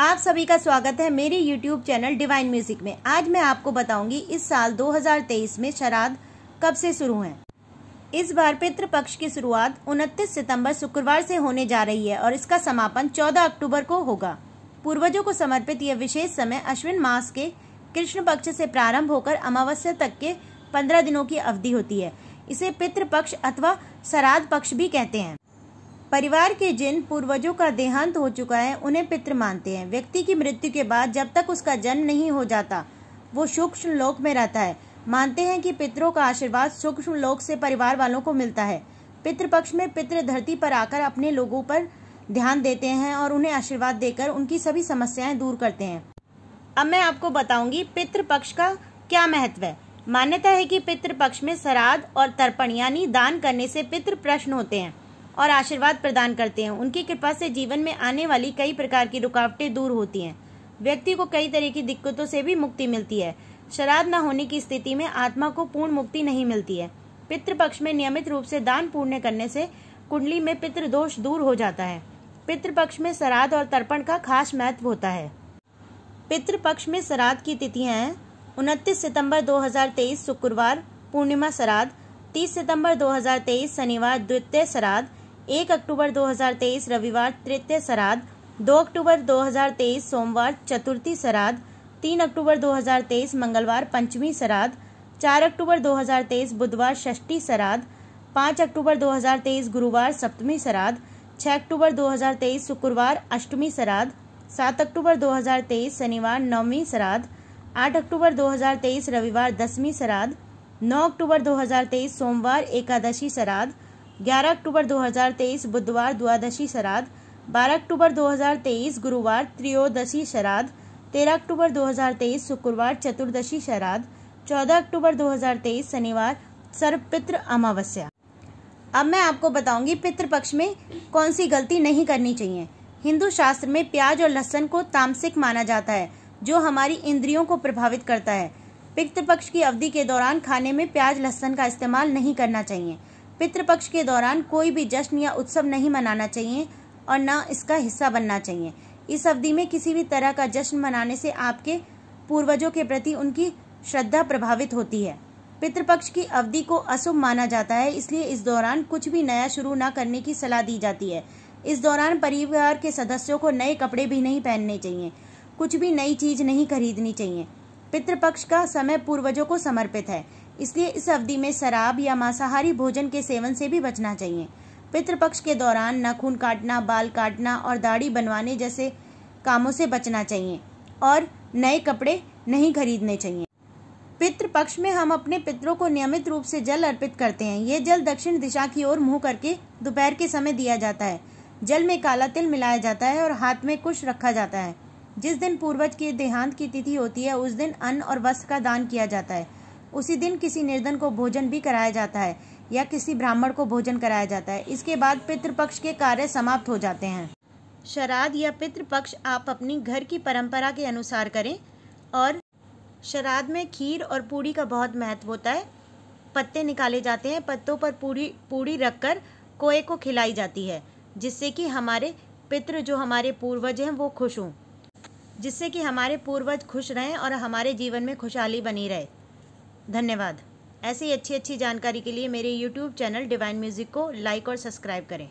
आप सभी का स्वागत है मेरे YouTube चैनल डिवाइन म्यूजिक में आज मैं आपको बताऊंगी इस साल 2023 में श्राद्ध कब से शुरू है इस बार पितृपक्ष पक्ष की शुरुआत 29 सितंबर शुक्रवार से होने जा रही है और इसका समापन 14 अक्टूबर को होगा पूर्वजों को समर्पित यह विशेष समय अश्विन मास के कृष्ण पक्ष से प्रारंभ होकर अमावस्या तक के पंद्रह दिनों की अवधि होती है इसे पितृपक्ष अथवा श्राद्ध पक्ष भी कहते हैं परिवार के जिन पूर्वजों का देहांत हो चुका है उन्हें पितृ मानते हैं व्यक्ति की मृत्यु के बाद जब तक उसका जन्म नहीं हो जाता वो सूक्ष्म लोक में रहता है मानते हैं कि पितरों का आशीर्वाद सूक्ष्म लोक से परिवार वालों को मिलता है पितृपक्ष में पितृ धरती पर आकर अपने लोगों पर ध्यान देते हैं और उन्हें आशीर्वाद देकर उनकी सभी समस्याएं दूर करते हैं अब मैं आपको बताऊंगी पितृपक्ष का क्या महत्व है मान्यता है कि पितृपक्ष में श्राद्ध और तर्पण यानी दान करने से पितृ प्रश्न होते हैं और आशीर्वाद प्रदान करते हैं उनकी कृपा से जीवन में आने वाली कई प्रकार की रुकावटें दूर होती हैं व्यक्ति को कई तरह की दिक्कतों से भी मुक्ति मिलती है शराब न होने की स्थिति में आत्मा को पूर्ण मुक्ति नहीं मिलती है पितृपक्ष में नियमित रूप से दान पूर्ण करने से कुंडली में पितृदोष दूर हो जाता है पितृपक्ष में श्राद्ध और तर्पण का खास महत्व होता है पितृपक्ष में श्राद्ध की तिथियां हैं उनतीस सितंबर 2023 शुक्रवार पूर्णिमा श्राद्ध 30 सितंबर 2023 शनिवार द्वितीय श्राद्ध एक अक्टूबर 2023 रविवार तृतीय श्राद्ध दो अक्टूबर 2023 सोमवार चतुर्थी श्राद्ध तीन अक्टूबर 2023 मंगलवार पंचमी श्राद्ध चार अक्टूबर 2023 बुधवार षष्ठी श्राद्ध पाँच अक्टूबर 2023 गुरुवार सप्तमी श्राद्ध छः अक्टूबर 2023 शुक्रवार अष्टमी श्राद्ध सात अक्टूबर 2023 शनिवार नौवीं श्राद्ध आठ अक्टूबर 2023 रविवार दसवीं श्राद्ध नौ अक्टूबर 2023 सोमवार एकादशी श्राद्ध 11 अक्टूबर 2023 बुधवार द्वादशी श्राद्ध 12 अक्टूबर 2023 गुरुवार त्रयोदशी श्राद्ध 13 अक्टूबर 2023 शुक्रवार चतुर्दशी श्राद्ध 14 अक्टूबर 2023 शनिवार सर्वपित्र अमावस्या अब मैं आपको बताऊंगी पितृपक्ष पक्ष में कौन सी गलती नहीं करनी चाहिए हिंदू शास्त्र में प्याज और लहसन को तामसिक माना जाता है जो हमारी इंद्रियों को प्रभावित करता है पितृपक्ष पक्ष की अवधि के दौरान खाने में प्याज लहसन का इस्तेमाल नहीं करना चाहिए पितृपक्ष के दौरान कोई भी जश्न या उत्सव नहीं मनाना चाहिए और ना इसका हिस्सा बनना चाहिए इस अवधि में किसी भी तरह का जश्न मनाने से आपके पूर्वजों के प्रति उनकी श्रद्धा प्रभावित होती है पितृपक्ष की अवधि को अशुभ माना जाता है इसलिए इस दौरान कुछ भी नया शुरू ना करने की सलाह दी जाती है इस दौरान परिवार के सदस्यों को नए कपड़े भी नहीं पहनने चाहिए कुछ भी नई चीज नहीं खरीदनी चाहिए पितृपक्ष का समय पूर्वजों को समर्पित है इसलिए इस अवधि में शराब या मांसाहारी भोजन के सेवन से भी बचना चाहिए पितृपक्ष के दौरान नाखून काटना बाल काटना और दाढ़ी बनवाने जैसे कामों से बचना चाहिए और नए कपड़े नहीं खरीदने चाहिए पितृपक्ष में हम अपने पितरों को नियमित रूप से जल अर्पित करते हैं ये जल दक्षिण दिशा की ओर मुंह करके दोपहर के समय दिया जाता है जल में काला तिल मिलाया जाता है और हाथ में कुश रखा जाता है जिस दिन पूर्वज के देहांत की तिथि होती है उस दिन अन्न और वस्त्र का दान किया जाता है उसी दिन किसी निर्धन को भोजन भी कराया जाता है या किसी ब्राह्मण को भोजन कराया जाता है इसके बाद पितृपक्ष के कार्य समाप्त हो जाते हैं श्राद्ध या पितृपक्ष आप अपनी घर की परंपरा के अनुसार करें और श्राद्ध में खीर और पूड़ी का बहुत महत्व होता है पत्ते निकाले जाते हैं पत्तों पर पूड़ी पूड़ी रखकर कोए को खिलाई जाती है जिससे कि हमारे पितृ जो हमारे पूर्वज हैं वो खुश हों जिससे कि हमारे पूर्वज खुश रहें और हमारे जीवन में खुशहाली बनी रहे धन्यवाद ऐसी अच्छी अच्छी जानकारी के लिए मेरे यूट्यूब चैनल डिवाइन म्यूज़िक को लाइक और सब्सक्राइब करें